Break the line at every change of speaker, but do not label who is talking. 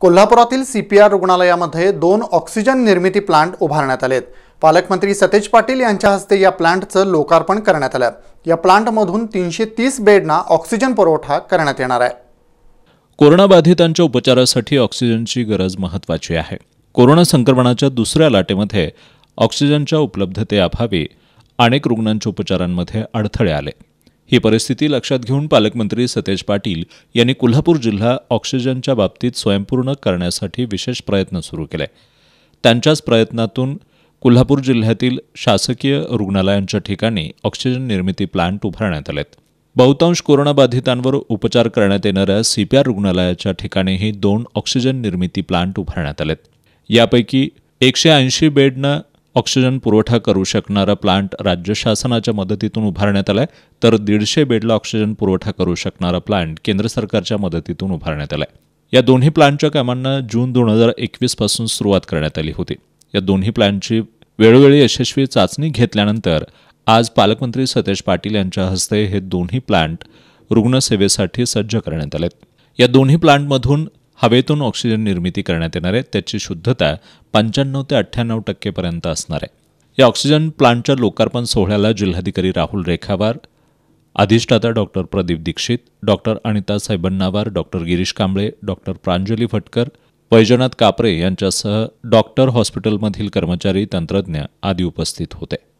कोल्हापुरातील C P R रुग्णालयामध्ये दोन ऑक्सिजन निर्मिती प्लांट उभारण्यात आलेत पालकमंत्री सतेज पाटील यांच्या हस्ते या प्लांटचं लोकार्पण करण्यात आलं या प्लांटमधून तीनशे तीस बेडना ऑक्सिजन पुरवठा करण्यात येणार आहे
कोरोनाबाधितांच्या उपचारासाठी ऑक्सिजनची गरज महत्त्वाची आहे कोरोना संक्रमणाच्या दुसऱ्या लाटेमध्ये ऑक्सिजनच्या उपलब्धतेअभावी अनेक रुग्णांच्या उपचारांमध्ये अडथळे आले ही परिस्थिती लक्षात घेऊन पालकमंत्री सतेज पाटील यांनी कोल्हापूर जिल्हा ऑक्सिजनच्या बाबतीत स्वयंपूर्ण करण्यासाठी विशेष प्रयत्न सुरू केले त्यांच्याच प्रयत्नातून कोल्हापूर जिल्ह्यातील शासकीय रुग्णालयांच्या ठिकाणी ऑक्सिजन निर्मिती प्लांट उभारण्यात आलेत बहुतांश कोरोनाबाधितांवर उपचार करण्यात येणाऱ्या सीपीआर रुग्णालयाच्या ठिकाणीही दोन ऑक्सिजन निर्मिती प्लांट उभारण्यात आलेत यापैकी एकशे ऐंशी बेडनं ऑक्सिजन पुरवठा करू शकणारा प्लांट राज्य शासनाच्या मदतीतून उभारण्यात आला आहे तर दीडशे बेडला ऑक्सिजन पुरवठा करू शकणारा प्लांट केंद्र सरकारच्या मदतीतून उभारण्यात आला आहे या दोन्ही प्लांटच्या कामांना जून दोन हजार एकवीसपासून सुरुवात करण्यात आली होती या दोन्ही प्लांटची वेळोवेळी यशस्वी चाचणी घेतल्यानंतर आज पालकमंत्री सतेज पाटील यांच्या हस्ते हे दोन्ही प्लांट रुग्णसेवेसाठी सज्ज करण्यात आलेत या दोन्ही प्लांटमधून हवेतून ऑक्सिजन निर्मिती करण्यात येणार आहे त्याची शुद्धता पंच्याण्णव ते अठ्ठ्याण्णव टक्केपर्यंत असणार आहे या ऑक्सिजन प्लांटच्या लोकार्पण सोहळ्याला जिल्हाधिकारी राहुल रेखावार अधिष्ठाता doctor Pradeep Dixit doctor Anita Sahebannavar doctor Girish Kamble doctor Pranjali Phatkar Vaijnath Kapre यांच्यासह डॉक्टर हॉस्पिटलमधील कर्मचारी तंत्रज्ञ आदी उपस्थित होते